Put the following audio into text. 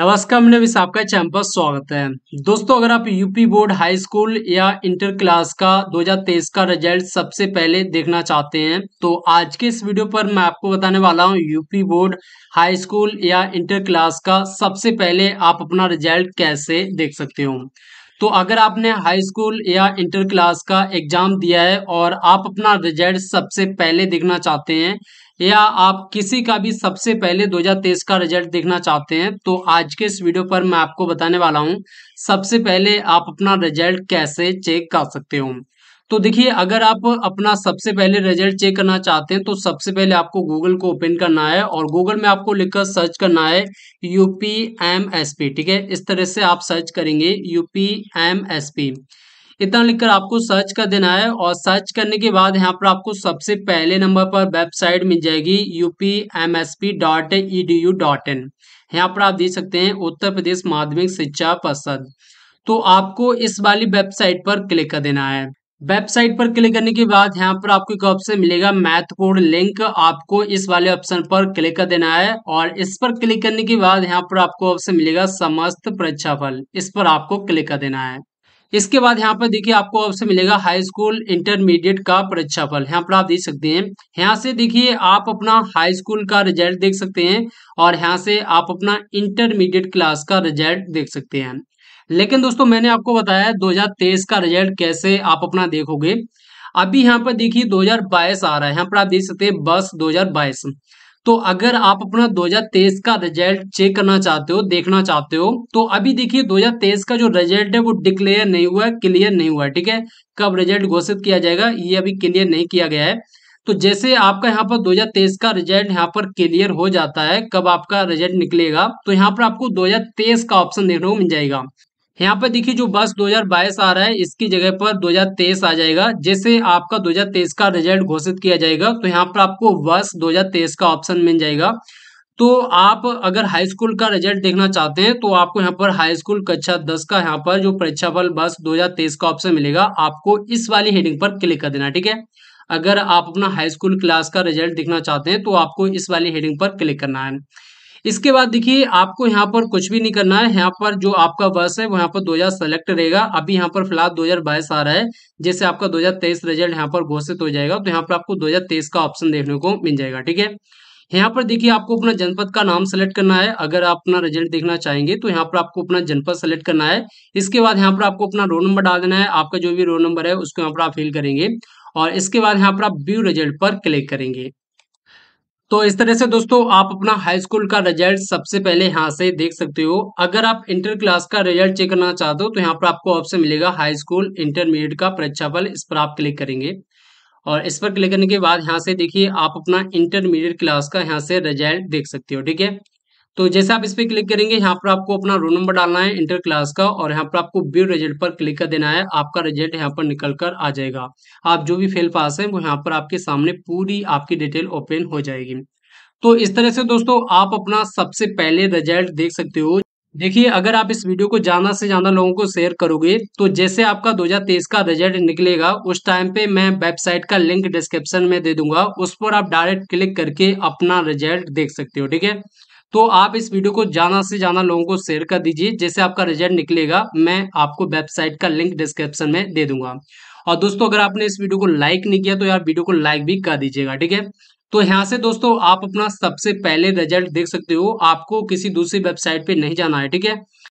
नमस्कार मैंने इस आपका चैनल पर स्वागत है दोस्तों अगर आप यूपी बोर्ड हाई स्कूल या इंटर क्लास का 2023 का रिजल्ट सबसे पहले देखना चाहते हैं तो आज के इस वीडियो पर मैं आपको बताने वाला हूं यूपी बोर्ड हाई स्कूल या इंटर क्लास का सबसे पहले आप अपना रिजल्ट कैसे देख सकते हो तो अगर आपने हाई स्कूल या इंटर क्लास का एग्जाम दिया है और आप अपना रिजल्ट सबसे पहले देखना चाहते हैं या आप किसी का भी सबसे पहले 2023 का रिजल्ट देखना चाहते हैं तो आज के इस वीडियो पर मैं आपको बताने वाला हूं सबसे पहले आप अपना रिजल्ट कैसे चेक कर सकते हो तो देखिए अगर आप अपना सबसे पहले रिजल्ट चेक करना चाहते हैं तो सबसे पहले आपको गूगल को ओपन करना है और गूगल में आपको लिखकर सर्च करना है यूपीएमएसपी ठीक है इस तरह से आप सर्च करेंगे यूपीएमएसपी इतना लिखकर आपको सर्च कर देना है और सर्च करने के बाद यहाँ पर आपको सबसे पहले नंबर पर वेबसाइट मिल जाएगी UP M S P dot E D U dot in यहाँ पर आप देख सकते हैं उत्तर प्रदेश माध्यमिक शिक्षा परिषद तो आपको इस वाली वेबसाइट पर क्लिक कर देना है वेबसाइट पर क्लिक करने के बाद यहाँ पर आपको एक ऑप्शन मिलेगा महत्वपूर्ण लिंक आपको इस वाले ऑप्शन पर क्लिक कर देना है और इस पर क्लिक करने के बाद यहाँ पर आपको ऑप्शन मिलेगा समस्त परीक्षाफल इस पर आपको क्लिक कर देना है इसके बाद यहाँ पर देखिए आपको ऑप्शन मिलेगा हाई स्कूल इंटरमीडिएट का परीक्षाफल यहाँ पर आप देख सकते हैं यहाँ से देखिए आप अपना हाई स्कूल का रिजल्ट देख सकते हैं और यहाँ से आप अपना इंटरमीडिएट क्लास का रिजल्ट देख सकते हैं लेकिन दोस्तों मैंने आपको बताया दो का रिजल्ट कैसे आप अपना देखोगे अभी यहाँ पर देखिए 2022 आ रहा है यहाँ पर आप देख सकते हैं बस 2022 तो अगर आप अपना 2023 का रिजल्ट चेक करना चाहते हो देखना चाहते हो तो अभी देखिए 2023 का जो रिजल्ट है वो डिक्लेयर नहीं हुआ है क्लियर नहीं हुआ है ठीक है कब रिजल्ट घोषित किया जाएगा ये अभी क्लियर नहीं किया गया है तो जैसे आपका यहाँ पर 2023 का रिजल्ट यहाँ पर क्लियर हो जाता है कब आपका रिजल्ट निकलेगा तो यहाँ पर आपको 2023 का ऑप्शन देखने को मिल जाएगा यहाँ पर देखिए जो बस 2022 आ रहा है इसकी जगह पर 2023 आ जाएगा जैसे आपका 2023 का रिजल्ट घोषित किया जाएगा तो यहाँ पर आपको बस 2023 का ऑप्शन मिल जाएगा तो आप अगर हाई स्कूल का रिजल्ट देखना चाहते हैं तो आपको यहाँ पर हाई स्कूल कक्षा दस का यहाँ पर जो परीक्षाफल बस दो का ऑप्शन मिलेगा आपको इस वाली हेडिंग पर क्लिक कर देना ठीक है अगर आप अपना हाई स्कूल क्लास का रिजल्ट देखना चाहते हैं तो आपको इस वाली हेडिंग पर क्लिक करना है इसके बाद देखिए आपको यहाँ पर कुछ भी नहीं करना है यहाँ पर जो आपका वर्ष है वो यहाँ पर 2000 सेलेक्ट रहेगा अभी यहाँ पर फिलहाल 2022 आ रहा है जैसे आपका 2023 रिजल्ट यहाँ पर घोषित हो जाएगा तो यहाँ पर आपको 2023 का ऑप्शन देखने को मिल जाएगा ठीक है यहाँ पर देखिए आपको अपना जनपद का नाम सेलेक्ट करना है अगर आप अपना रिजल्ट देखना चाहेंगे तो यहाँ पर आपको अपना जनपद सेलेक्ट करना है इसके बाद यहाँ पर आपको अपना रोल नंबर डाल देना है आपका जो भी रोल नंबर है उसको यहाँ पर आप फिल करेंगे और इसके बाद यहाँ पर आप व्यू रिजल्ट पर क्लिक करेंगे तो इस तरह से दोस्तों आप अपना हाई स्कूल का रिजल्ट सबसे पहले यहाँ से देख सकते हो अगर आप इंटर क्लास का रिजल्ट चेक करना चाहते हो तो यहाँ पर आपको ऑप्शन मिलेगा हाई स्कूल इंटरमीडिएट का परीक्षा फल इस पर आप क्लिक करेंगे और इस पर क्लिक करने के बाद यहाँ से देखिए आप अपना इंटरमीडिएट क्लास का यहाँ से रिजल्ट देख सकते हो ठीक है तो जैसे आप इस पर क्लिक करेंगे यहाँ पर आपको अपना रोल नंबर डालना है इंटर क्लास का और यहाँ पर आपको बी रिजल्ट पर क्लिक कर देना है आपका रिजल्ट यहाँ पर निकल कर आ जाएगा आप जो भी फेल पास है वो यहाँ पर आपके सामने पूरी आपकी डिटेल ओपन हो जाएगी तो इस तरह से दोस्तों आप अपना सबसे पहले रिजल्ट देख सकते हो देखिए अगर आप इस वीडियो को ज़्यादा से ज़्यादा लोगों को शेयर करोगे तो जैसे आपका 2023 का रिजल्ट निकलेगा उस टाइम पे मैं वेबसाइट का लिंक डिस्क्रिप्शन में दे दूंगा उस पर आप डायरेक्ट क्लिक करके अपना रिजल्ट देख सकते हो ठीक है तो आप इस वीडियो को ज़्यादा से ज़्यादा लोगों को शेयर कर दीजिए जैसे आपका रिजल्ट निकलेगा मैं आपको वेबसाइट का लिंक डिस्क्रिप्शन में दे दूंगा और दोस्तों अगर आपने इस वीडियो को लाइक नहीं किया तो यार वीडियो को लाइक भी कर दीजिएगा ठीक है तो यहाँ से दोस्तों आप अपना सबसे पहले रिजल्ट देख सकते हो आपको किसी दूसरी वेबसाइट पे नहीं जाना है ठीक है